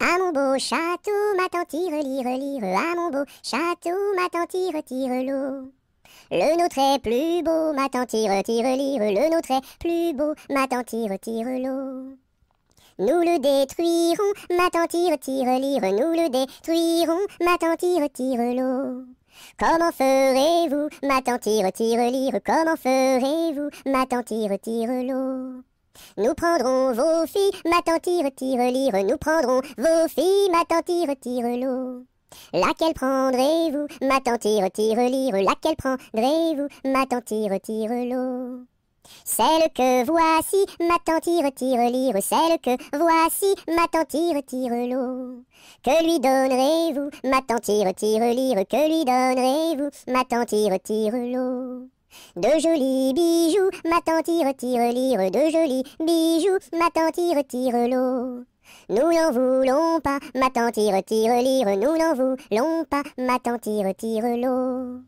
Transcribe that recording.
À mon beau château, ma tante tire, lire, lire, à mon beau château, ma tante tire, l'eau. Le nôtre est plus beau, ma tante tire, tire, lire, le nôtre est plus beau, ma tante tire, tire l'eau. Nous le détruirons, ma tante tire, tire, lire, nous le détruirons, ma tante tire, tire l'eau. Comment ferez-vous, ma tante tire, tire, lire, comment ferez-vous, ma tante tire, tire l'eau. Nous prendrons vos filles, ma tante tire, tire, lire, nous prendrons vos filles, ma tante retire l'eau. Laquelle prendrez-vous, ma tante tire, lire, laquelle prendrez-vous, ma tante tire, l'eau. Celle que voici, ma tante tire, tire, lire, celle que voici, ma tante tire, tire l'eau. Que lui donnerez-vous, ma tante tire, lire, que lui donnerez-vous, ma tante tire, tire l'eau. De jolis bijoux, ma tante y retire lire, de jolis bijoux, ma tante y retire l'eau. Nous n'en voulons pas, ma tante y retire lire, nous n'en voulons pas, ma tante y retire l'eau.